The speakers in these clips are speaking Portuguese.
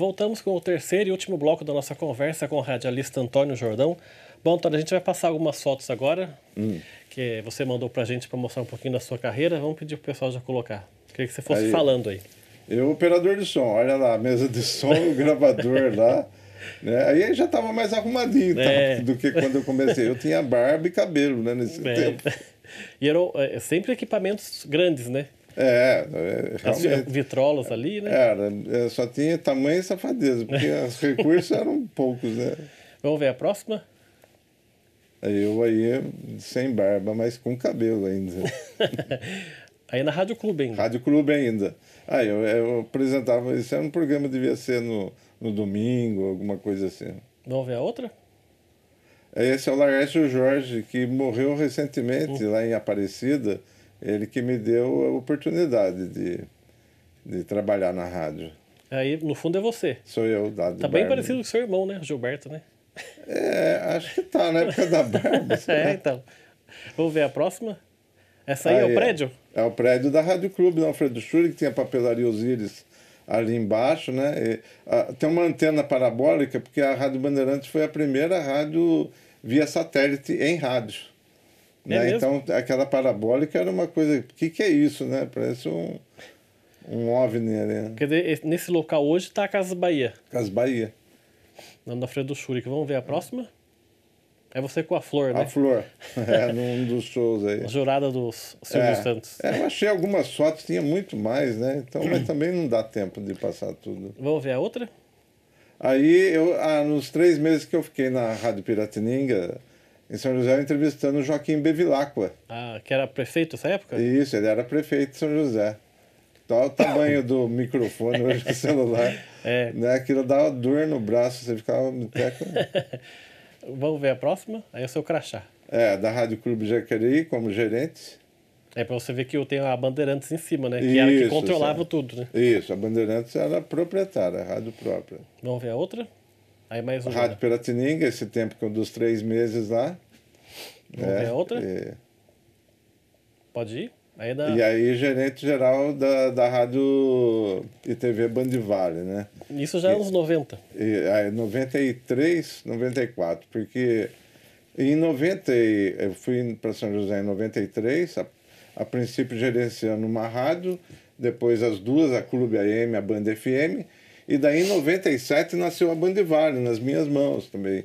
Voltamos com o terceiro e último bloco da nossa conversa com o radialista Antônio Jordão. Bom, Antônio, a gente vai passar algumas fotos agora hum. que você mandou para a gente para mostrar um pouquinho da sua carreira. Vamos pedir para o pessoal já colocar. Queria que você fosse aí. falando aí. Eu, operador de som, olha lá, mesa de som, gravador lá. Né? Aí já estava mais arrumadinho tá? é. do que quando eu comecei. Eu tinha barba e cabelo né, nesse Bem. É. tempo. E eram é, sempre equipamentos grandes, né? É, é realmente. As vitrolas ali, né? Era, é, só tinha tamanho e safadeza, porque os recursos eram poucos, né? Vamos ver a próxima? Eu aí sem barba, mas com cabelo ainda. aí na Rádio Clube ainda. Rádio Clube ainda. Aí eu, eu apresentava, isso era um programa, devia ser no, no domingo, alguma coisa assim. Vamos ver a outra? Esse é o Laércio Jorge, que morreu recentemente uhum. lá em Aparecida ele que me deu a oportunidade de, de trabalhar na rádio. Aí, no fundo, é você. Sou eu, dado Tá bem parecido com seu irmão, né? Gilberto, né? É, acho que tá, na né? época da barba. é, então. Vamos ver a próxima? Essa aí, é aí é o prédio? É, é o prédio da Rádio Clube, da né? Alfredo Schuri, que tem a papelaria Osíris ali embaixo, né? E, a, tem uma antena parabólica, porque a Rádio Bandeirantes foi a primeira rádio via satélite em rádio. É né? né então, aquela parabólica era uma coisa. O que, que é isso, né? Parece um, um OVNI ali. Né? Quer dizer, nesse local hoje está a Casa Bahia. Casa Bahia. na frente do Shuriken. Vamos ver a próxima? É você com a flor, né? A flor. É, num dos shows aí. A jurada dos Silvio é. Santos. É, eu achei algumas fotos, tinha muito mais, né? Então, mas também não dá tempo de passar tudo. Vamos ver a outra? Aí, eu, ah, nos três meses que eu fiquei na Rádio Piratininga, em São José entrevistando o Joaquim Bevilacqua. Ah, que era prefeito nessa época? Isso, ele era prefeito de São José. Olha tá o tamanho do microfone hoje do celular. É. Né? Aquilo dava dor no braço, você ficava no teco. Vamos ver a próxima? Aí é o seu crachá. É, da Rádio Clube Jacareí, como gerente. É para você ver que eu tenho a Bandeirantes em cima, né? Que Isso, era que controlava sabe? tudo, né? Isso, a Bandeirantes era a proprietária, a rádio própria. Vamos ver a outra? Aí mais um Rádio Piratininga, esse tempo que dos três meses lá. Vamos é, ver outra? E... É. Pode ir? Aí é da... E aí, gerente geral da, da rádio e TV Bandivale, né? Isso já é anos 90. E, aí, 93, 94, porque em 90, eu fui para São José em 93, a, a princípio gerenciando uma rádio, depois as duas, a Clube AM e a Band FM, e daí em 97 nasceu a Bandivar, nas minhas mãos também.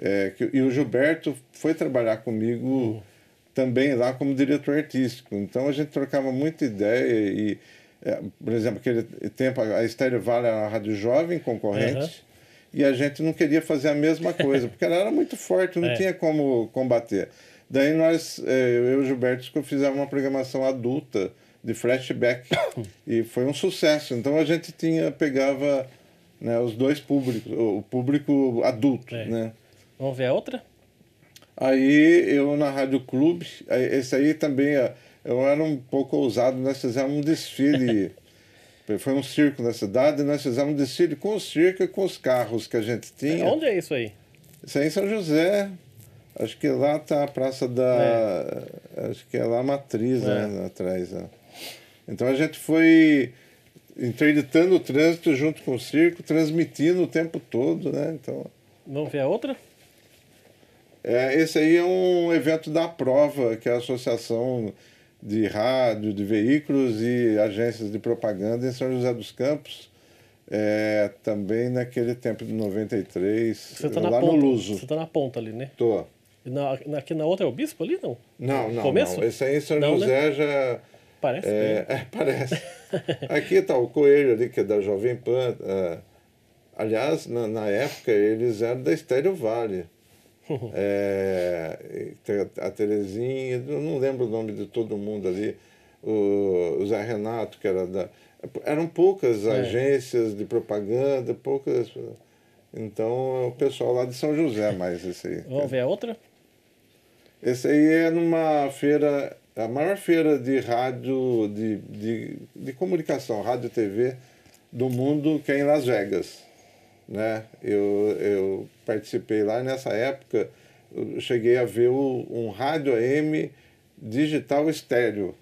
É, que, e o Gilberto foi trabalhar comigo uhum. também lá como diretor artístico. Então a gente trocava muita ideia e, é, por exemplo, aquele tempo a Estéreo Vale era a Rádio Jovem concorrente uhum. e a gente não queria fazer a mesma coisa, porque ela era muito forte, não é. tinha como combater. Daí nós, é, eu e o Gilberto, fizemos uma programação adulta, de flashback e foi um sucesso. Então a gente tinha pegava né, os dois públicos, o público adulto, é. né? Vamos ver a outra? Aí eu na Rádio Clube, esse aí também é, eu era um pouco ousado, nós fizemos um desfile. foi um circo na cidade, nós fizemos um desfile com o circo e com os carros que a gente tinha. É, onde é isso aí? Isso aí é em São José. Acho que lá tá a praça da. É. Acho que é lá a matriz, é. né? Atrás. Né. Então a gente foi interditando o trânsito junto com o circo, transmitindo o tempo todo, né? Então. Vamos ver a outra? É, esse aí é um evento da Prova, que é a Associação de Rádio, de Veículos e Agências de Propaganda em São José dos Campos. É, também naquele tempo de 93, Você tá lá na ponta, no Luso. Você está na ponta ali, né? estou Na, na, aqui na outra é o Bispo ali, não? Não, não. Começo? Não. Esse aí em São não, né? José né? já Parece. É, é parece. Aqui está o Coelho ali, que é da Jovem Pan. É. aliás, na, na, época eles eram da Estéreo Vale. é, a Terezinha, não lembro o nome de todo mundo ali. O, o Zé Renato, que era da. Eram poucas é. agências de propaganda, poucas. Então, o pessoal lá de São José mais esse aí. Vamos ver a outra? Esse aí é numa feira é a maior feira de rádio, de, de, de comunicação, rádio e TV do mundo, que é em Las Vegas. Né? Eu, eu participei lá nessa época, cheguei a ver o, um rádio AM digital estéreo,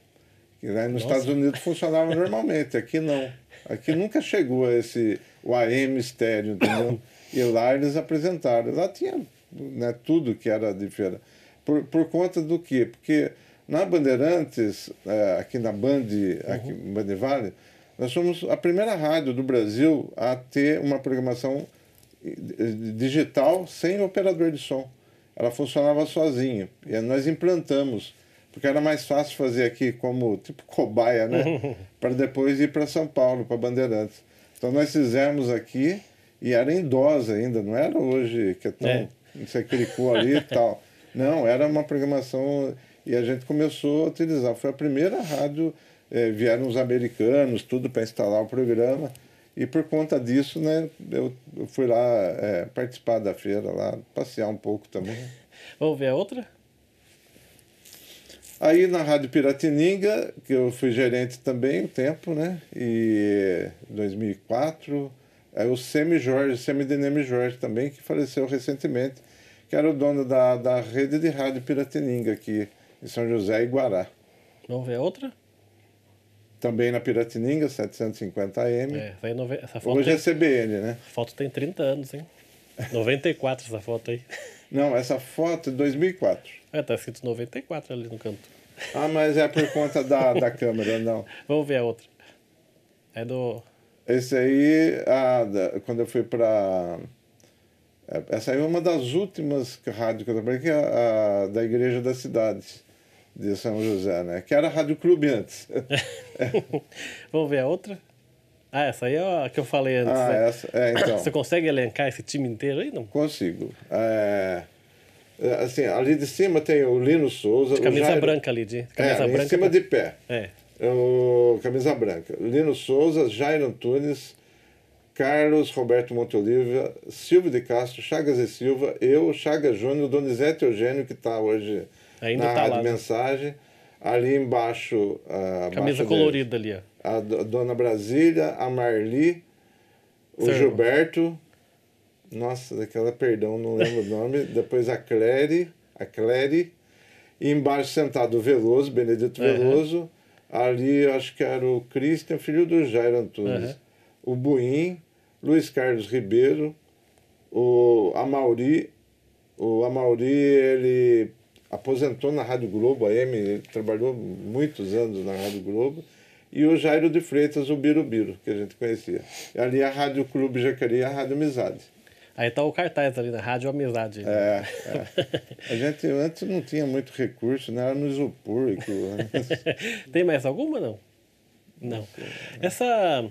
que lá né, nos Nossa. Estados Unidos funcionava normalmente, aqui não. Aqui nunca chegou a esse o AM estéreo, entendeu? E lá eles apresentaram. Lá tinha né, tudo que era de feira. Por, por conta do quê? Porque na Bandeirantes, é, aqui na Band, aqui uhum. Vale, nós somos a primeira rádio do Brasil a ter uma programação digital sem operador de som. Ela funcionava sozinha. E nós implantamos, porque era mais fácil fazer aqui como tipo cobaia, né? para depois ir para São Paulo, para Bandeirantes. Então nós fizemos aqui e era em dose ainda, não era hoje que é tão. É. Você clicou ali e tal. Não, era uma programação e a gente começou a utilizar. Foi a primeira rádio, eh, vieram os americanos, tudo para instalar o programa. E por conta disso, né, eu fui lá é, participar da feira, lá passear um pouco também. Vamos ver a outra? Aí na Rádio Piratininga, que eu fui gerente também um tempo, né? E 2004, aí o Semi Jorge, Semi Deneme Jorge também, que faleceu recentemente, que era o dono da, da rede de rádio Piratininga aqui em São José e Guará. Vamos ver outra? Também na Piratininga, 750M. É, essa, nove... essa foto Hoje é tem... é CBN, né? Essa foto tem 30 anos, hein? 94 essa foto aí. Não, essa foto é 2004. É, tá escrito 94 ali no canto. Ah, mas é por conta da, da câmera, não. Vamos ver a outra. É do. Esse aí, ah, da, quando eu fui para. É, essa aí é uma das últimas rádios que eu trabalhei, que é a, da Igreja das Cidades de São José, né? Que era a Rádio Clube antes. Vamos ver a outra? Ah, essa aí é a que eu falei antes. Ah, né? essa, é, então. Você consegue elencar esse time inteiro aí, não? Consigo. É, é assim, ali de cima tem o Lino Souza. De camisa branca ali, de é, camisa é, branca. Em cima tá- de pé. É. é. O, camisa branca. Lino Souza, Jair Antunes, Carlos Roberto Montoliva, Silvio de Castro, Chagas e Silva, eu, Chagas Júnior, Donizete Eugênio, que está hoje Ainda na tá rádio lá, né? mensagem. Ali embaixo. A ah, Camisa colorida deles, ali, ó. A Dona Brasília, a Marli, o Gilberto. Nossa, daquela, perdão, não lembro o nome. Depois a Clére a Cléry. E embaixo sentado o Veloso, Benedito uhum. Veloso. Ali acho que era o Christian, filho do Jairo Antunes. Uhum. O Buim, Luiz Carlos Ribeiro, o Amauri. O Amauri, ele aposentou na Rádio Globo, a M trabalhou muitos anos na Rádio Globo, e o Jairo de Freitas, o Birubiru, que a gente conhecia. E ali a Rádio Clube já e a Rádio Amizade. Aí está o cartaz ali, na Rádio Amizade. Né? É, é. A gente antes não tinha muito recurso, né? Era no isopor. Né? Tem mais alguma, não? Não. Essa...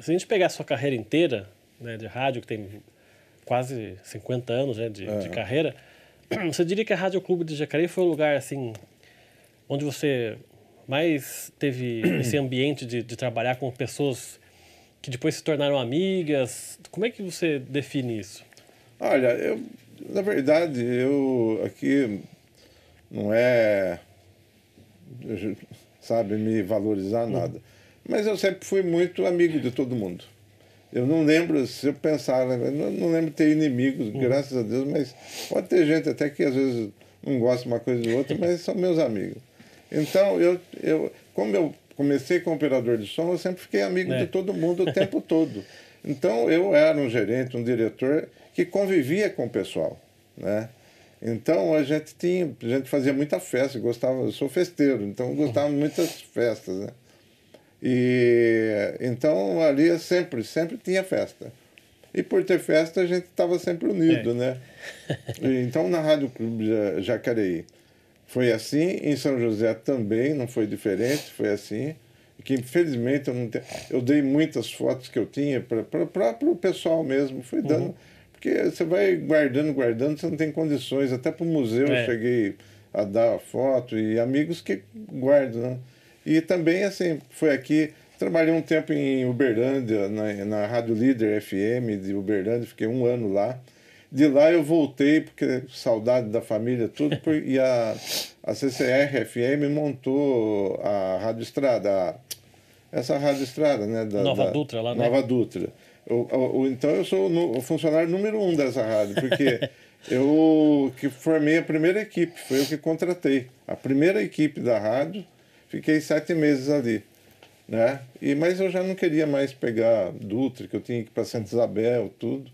Se a gente pegar a sua carreira inteira, né, de rádio, que tem quase 50 anos né, de, é. de carreira Você diria que a Rádio Clube de Jacareí foi o lugar, assim, onde você mais teve esse ambiente de, de trabalhar com pessoas que depois se tornaram amigas? Como é que você define isso? Olha, eu, na verdade, eu aqui não é, sabe, me valorizar uhum. nada. Uhum. Mas eu sempre fui muito amigo de todo mundo. Eu não lembro, se eu pensar, né? não, não lembro ter inimigos, uhum. graças a Deus, mas pode ter gente até que às vezes não gosta uma coisa de outra mas são meus amigos. Então, eu, eu, como eu comecei como operador de som, eu sempre fiquei amigo é. de todo mundo o tempo todo. Então, eu era um gerente, um diretor que convivia com o pessoal, né? Então a gente tinha, a gente fazia muita festa, gostava, eu sou festeiro, então gostava de muitas festas, né? E então ali sempre, sempre tinha festa. E por ter festa a gente estava sempre unido, é. né? E, então na Rádio Clube Jacareí foi assim, em São José também não foi diferente, foi assim. Que infelizmente eu não Eu dei muitas fotos que eu tinha para o próprio pessoal mesmo, fui uhum. dando. Uhum. Porque você vai guardando, guardando, você não tem condições. Até para o museu é. eu cheguei a dar a foto e amigos que guardam, né? E também, assim, foi aqui. Trabalhei um tempo em Uberlândia, na, na Rádio Líder FM de Uberlândia, fiquei um ano lá. De lá eu voltei, porque saudade da família, tudo, e a, a CCR-FM montou a Rádio Estrada, a, essa Rádio Estrada, né? Da, Nova da, Dutra lá, né? Nova né? Dutra. Eu, eu, eu, então eu sou o, o funcionário número um dessa rádio, porque eu que formei a primeira equipe, foi eu que contratei. A primeira equipe da rádio Fiquei sete meses ali. Né? E, mas eu já não queria mais pegar Dutra, que eu tinha que ir para Santa Isabel, tudo.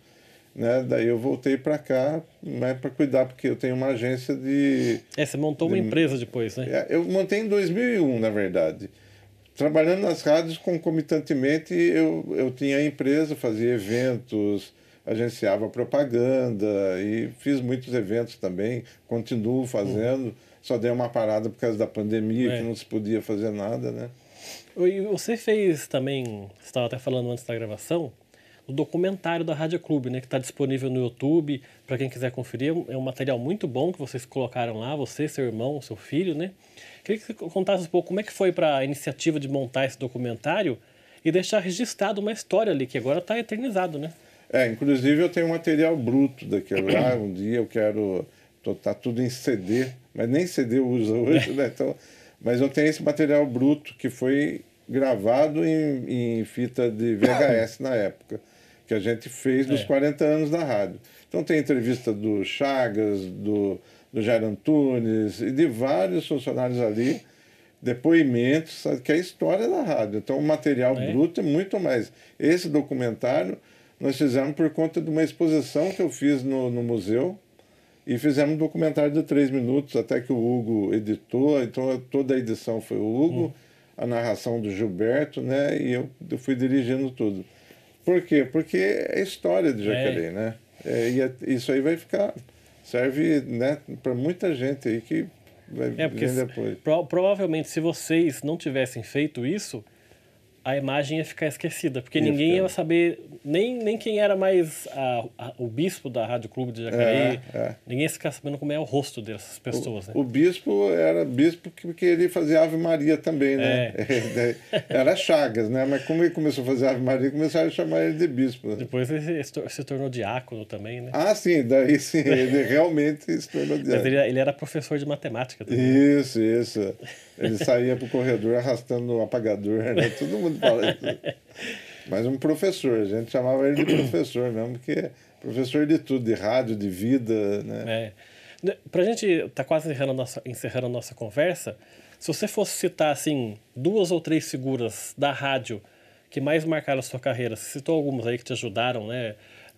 Né? Daí eu voltei para cá né, para cuidar, porque eu tenho uma agência de. É, você montou de, uma empresa depois, né? É, eu montei em 2001, na verdade. Trabalhando nas rádios concomitantemente, eu, eu tinha empresa, fazia eventos, agenciava propaganda e fiz muitos eventos também, continuo fazendo, uhum. só dei uma parada por causa da pandemia, é. que não se podia fazer nada, né? E você fez também, você estava até falando antes da gravação, o documentário da Rádio Clube, né, que está disponível no YouTube, para quem quiser conferir, é um material muito bom que vocês colocaram lá, você, seu irmão, seu filho, né? Queria que você contasse um pouco como é que foi para a iniciativa de montar esse documentário e deixar registrado uma história ali, que agora está eternizado, né? É, inclusive eu tenho material bruto daquele lá. Ah, um dia eu quero. Está tá tudo em CD, mas nem CD usa hoje, né? Então, mas eu tenho esse material bruto que foi gravado em, em fita de VHS na época, que a gente fez nos é. 40 anos da rádio. Então tem entrevista do Chagas, do, do Jair Antunes e de vários funcionários ali, depoimentos, que é a história da rádio. Então o material é. bruto é muito mais. Esse documentário nós fizemos por conta de uma exposição que eu fiz no, no museu e fizemos um documentário de três minutos, até que o Hugo editou, então toda a edição foi o Hugo, a narração do Gilberto, né? E eu, eu fui dirigindo tudo. Por quê? Porque é história de Jacareí é. né? É, e é, isso aí vai ficar. Serve né, para muita gente aí que vai é, porque depois. Pro, provavelmente, se vocês não tivessem feito isso, a imagem ia ficar esquecida, porque ia ninguém ficar. ia saber, nem, nem quem era mais a, a, o bispo da Rádio Clube de Jacareí, é, é. ninguém ia ficar sabendo como é o rosto dessas pessoas. O, né? o bispo era bispo porque ele fazia Ave Maria também, né? É. era Chagas, né? Mas como ele começou a fazer Ave Maria, começaram a chamar ele de bispo. Né? Depois ele se tornou diácono também, né? Ah, sim, daí sim, ele realmente se tornou diácono. Mas ele, ele era professor de matemática também. Né? Isso, isso. Ele saía pro corredor arrastando o apagador, né? Todo mundo fala isso. Mas um professor, a gente chamava ele de professor mesmo, porque professor de tudo, de rádio, de vida, né? É. gente estar tá quase encerrando a, nossa, encerrando a nossa conversa, se você fosse citar, assim, duas ou três figuras da rádio que mais marcaram a sua carreira, você citou algumas aí que te ajudaram, né?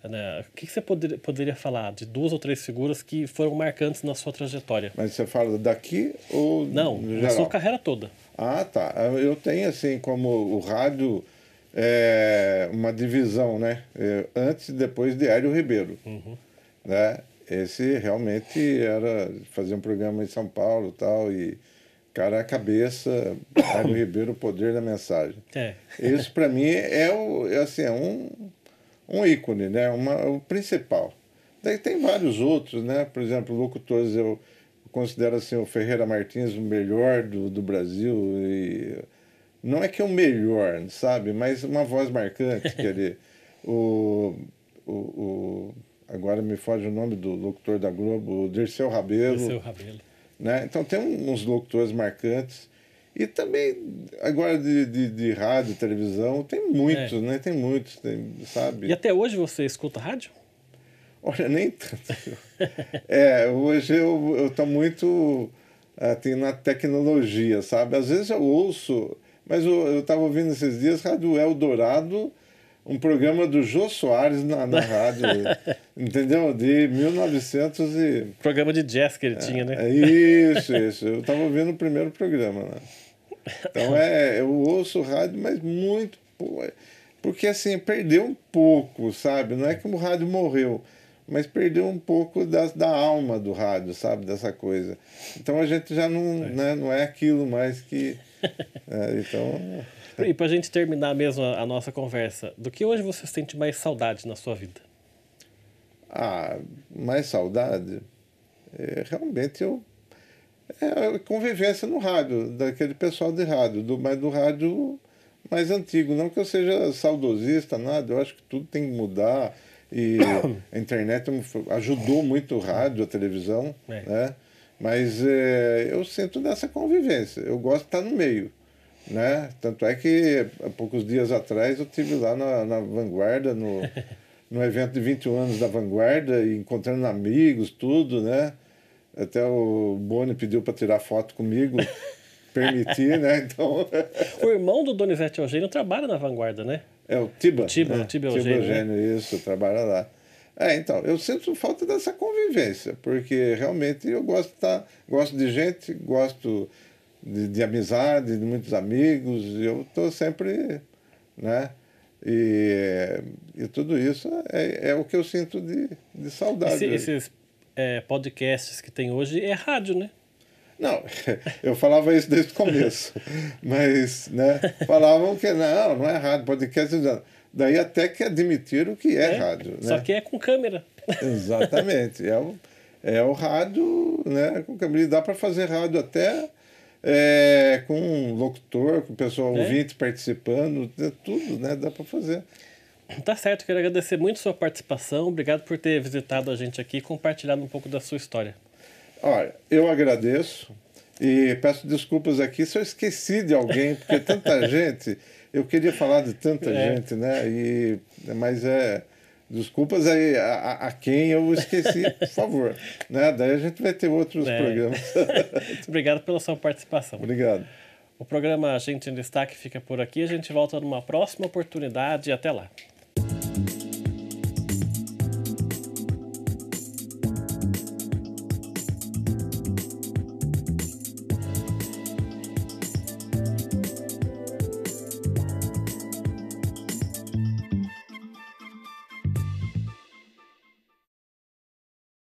Né? O que, que você poder, poderia falar de duas ou três figuras que foram marcantes na sua trajetória? Mas você fala daqui ou. Não, na sua carreira toda. Ah, tá. Eu tenho, assim, como o rádio é uma divisão, né? É, antes e depois de Hélio Ribeiro. Uhum. Né? Esse realmente era fazer um programa em São Paulo tal, e cara a cabeça, Hélio Ribeiro, o poder da mensagem. É. Isso para mim é, o, é, assim, é um um ícone, né? Uma, o principal. Daí tem vários outros, né? Por exemplo, locutores eu considero assim o Ferreira Martins o melhor do, do Brasil e não é que é o melhor, sabe? Mas uma voz marcante que ele o, o, o agora me foge o nome do locutor da Globo, o Dirceu Rabelo. Dirceu Rabelo. Né? Então tem uns locutores marcantes e também, agora de, de, de rádio, televisão, tem muitos, é. né? Tem muitos, tem, sabe? E até hoje você escuta rádio? Olha, nem tanto. é, hoje eu, eu tô muito assim, na tecnologia, sabe? Às vezes eu ouço, mas eu, eu ouvindo esses dias Rádio Eldorado, um programa do Jô Soares na, na rádio, entendeu? De 1900 e... Programa de jazz que ele é, tinha, né? É isso, isso. Eu estava ouvindo o primeiro programa, né? Então, é, eu ouço rádio, mas muito... É, porque, assim, perdeu um pouco, sabe? Não é que o rádio morreu, mas perdeu um pouco da, da alma do rádio, sabe? Dessa coisa. Então, a gente já não, é, né, não é aquilo mais que... É, então... E para a gente terminar mesmo a, a, nossa conversa, do que hoje você sente mais saudade na sua vida? Ah, mais saudade? É, realmente eu. É, convivência no rádio, daquele pessoal de rádio, do, mas do rádio mais antigo. Não que eu seja saudosista, nada, eu acho que tudo tem que mudar. E a internet é ajudou muito o rádio, a televisão, é. né? Mas é, eu sinto dessa convivência. Eu gosto de estar no meio né? Tanto é que há poucos dias atrás eu tive lá na, na Vanguarda, no, no evento de 21 anos da Vanguarda, e encontrando amigos, tudo, né? Até o Boni pediu para tirar foto comigo, permitir, né? Então... o irmão do Donizete Eugênio trabalha na Vanguarda, né? É o Tiba. Tiba, né? Tiba Eugênio. Tiba Eugênio, né? isso, trabalha lá. É, então, eu sinto falta dessa convivência, porque realmente eu gosto de, tá, gosto de gente, gosto de, de amizade, de muitos amigos. Eu estou sempre. Né? E, e tudo isso é, é o que eu sinto de, de saudade. Esse, esses é, podcasts que tem hoje é rádio, né? Não, eu falava isso desde o começo. mas né, falavam que não, não é rádio, podcast. Daí até que admitiram que é, é rádio. Né? Só né? que é com câmera. Exatamente. É o, é o rádio né, com câmera. E dá para fazer rádio até é, com um locutor, com o pessoal é. ouvinte participando, é tudo, né? Dá para fazer. Tá certo, quero agradecer muito sua participação. Obrigado por ter visitado a gente aqui e compartilhado um pouco da sua história. Olha, eu agradeço e peço desculpas aqui se eu esqueci de alguém, porque tanta gente, eu queria falar de tanta é. gente, né? E, mas é, Desculpas aí a, a, a, quem eu esqueci, por favor. né? Daí a gente vai ter outros é. programas. Obrigado pela sua participação. Obrigado. O programa Gente em Destaque fica por aqui. A gente volta numa próxima oportunidade. Até lá.